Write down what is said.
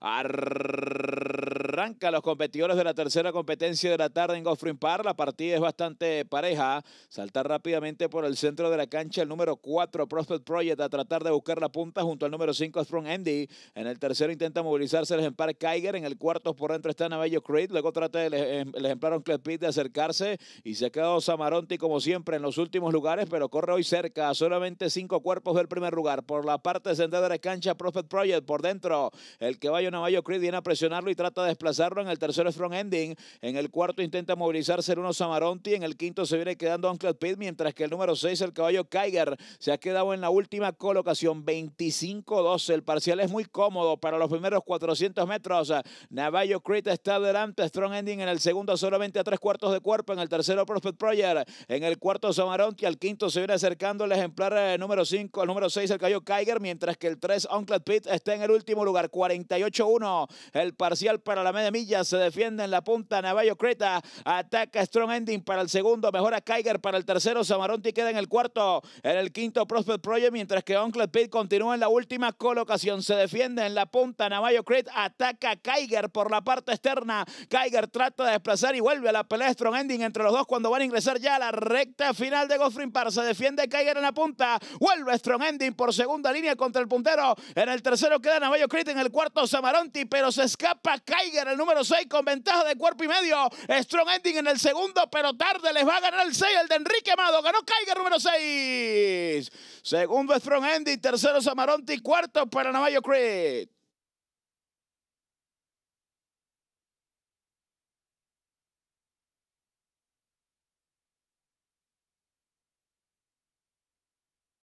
Ar... Arranca los competidores de la tercera competencia de la tarde en Goffrin Park, La partida es bastante pareja. Saltar rápidamente por el centro de la cancha el número 4 Prospect Project a tratar de buscar la punta junto al número 5 Sprung Andy. En el tercero intenta movilizarse el ejemplar Kiger. En el cuarto por dentro está Navello Creed. Luego trata em- el, ejemplar Uncle Pitt de acercarse y se ha quedado Samaronti como siempre en los últimos lugares, pero corre hoy cerca. Solamente cinco cuerpos del primer lugar. Por la parte central de la cancha Prospect Project por dentro. El que vaya Navello Creed viene a presionarlo y trata de desplazarse en el tercero es front ending. En el cuarto intenta movilizarse el uno Samaronti. En el quinto se viene quedando Uncle Pitt, mientras que el número 6, el caballo Kyger se ha quedado en la última colocación, 25-12. El parcial es muy cómodo para los primeros 400 metros. Navallo Crete está delante Strong Ending en el segundo solamente a tres cuartos de cuerpo, en el tercero Prospect Proyer, en el cuarto Samaronti, al quinto se viene acercando el ejemplar eh, número 5, el número 6 el caballo Kyger, mientras que el 3 Uncle Pitt está en el último lugar, 48-1 el parcial para la de millas, Se defiende en la punta Navallo Creta. Ataca Strong Ending para el segundo. Mejora Kyger para el tercero. Samaronti queda en el cuarto. En el quinto Prospect Project. Mientras que Uncle Pete continúa en la última colocación. Se defiende en la punta Navallo Crete Ataca Kyger por la parte externa. Kyger trata de desplazar y vuelve a la pelea Strong Ending entre los dos cuando van a ingresar ya a la recta final de Goffrin Park. Se defiende Kyger en la punta. Vuelve Strong Ending por segunda línea contra el puntero. En el tercero queda Navallo Crete En el cuarto Samaronti. Pero se escapa Kyger en el número 6, con ventaja de cuerpo y medio. Strong Ending en el segundo, pero tarde les va a ganar el 6, el de Enrique Amado. Ganó el número 6. Segundo, Strong Ending. Tercero, Samaronti. Cuarto, para Navajo Creed.